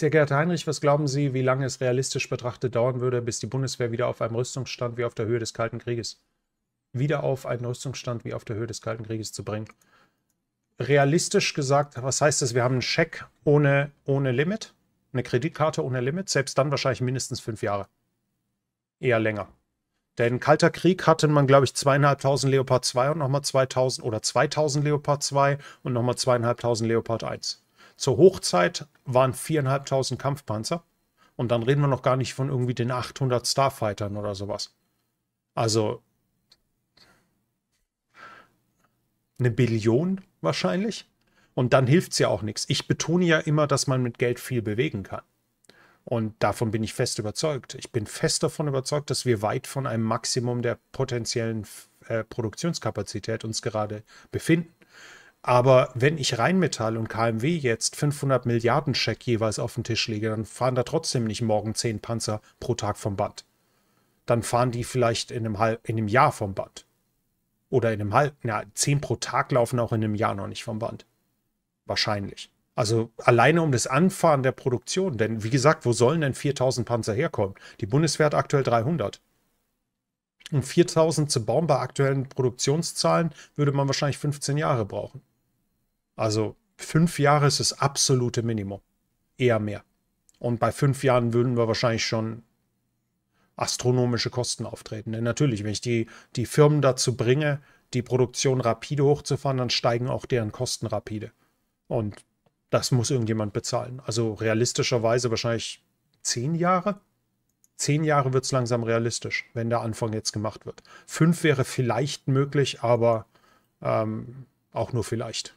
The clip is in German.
Sehr geehrter Heinrich, was glauben Sie, wie lange es realistisch betrachtet dauern würde, bis die Bundeswehr wieder auf einem Rüstungsstand wie auf der Höhe des Kalten Krieges wieder auf einen Rüstungsstand wie auf der Höhe des Kalten Krieges zu bringen? Realistisch gesagt, was heißt das? Wir haben einen Scheck ohne, ohne Limit, eine Kreditkarte ohne Limit, selbst dann wahrscheinlich mindestens fünf Jahre. Eher länger. Denn Kalter Krieg hatte man, glaube ich, zweieinhalbtausend Leopard 2 und nochmal 2000 oder 2000 Leopard 2 und nochmal zweieinhalbtausend Leopard 1. Zur Hochzeit waren 4.500 Kampfpanzer. Und dann reden wir noch gar nicht von irgendwie den 800 Starfightern oder sowas. Also eine Billion wahrscheinlich. Und dann hilft es ja auch nichts. Ich betone ja immer, dass man mit Geld viel bewegen kann. Und davon bin ich fest überzeugt. Ich bin fest davon überzeugt, dass wir weit von einem Maximum der potenziellen äh, Produktionskapazität uns gerade befinden. Aber wenn ich Rheinmetall und KMW jetzt 500 Milliarden Scheck jeweils auf den Tisch lege, dann fahren da trotzdem nicht morgen 10 Panzer pro Tag vom Band. Dann fahren die vielleicht in einem, halb, in einem Jahr vom Band. Oder in einem halben, na, 10 pro Tag laufen auch in einem Jahr noch nicht vom Band. Wahrscheinlich. Also alleine um das Anfahren der Produktion. Denn wie gesagt, wo sollen denn 4000 Panzer herkommen? Die Bundeswehr hat aktuell 300. Um 4000 zu bauen bei aktuellen Produktionszahlen würde man wahrscheinlich 15 Jahre brauchen. Also fünf Jahre ist das absolute Minimum. Eher mehr. Und bei fünf Jahren würden wir wahrscheinlich schon astronomische Kosten auftreten. Denn natürlich, wenn ich die, die Firmen dazu bringe, die Produktion rapide hochzufahren, dann steigen auch deren Kosten rapide. Und das muss irgendjemand bezahlen. Also realistischerweise wahrscheinlich zehn Jahre. Zehn Jahre wird es langsam realistisch, wenn der Anfang jetzt gemacht wird. Fünf wäre vielleicht möglich, aber ähm, auch nur vielleicht.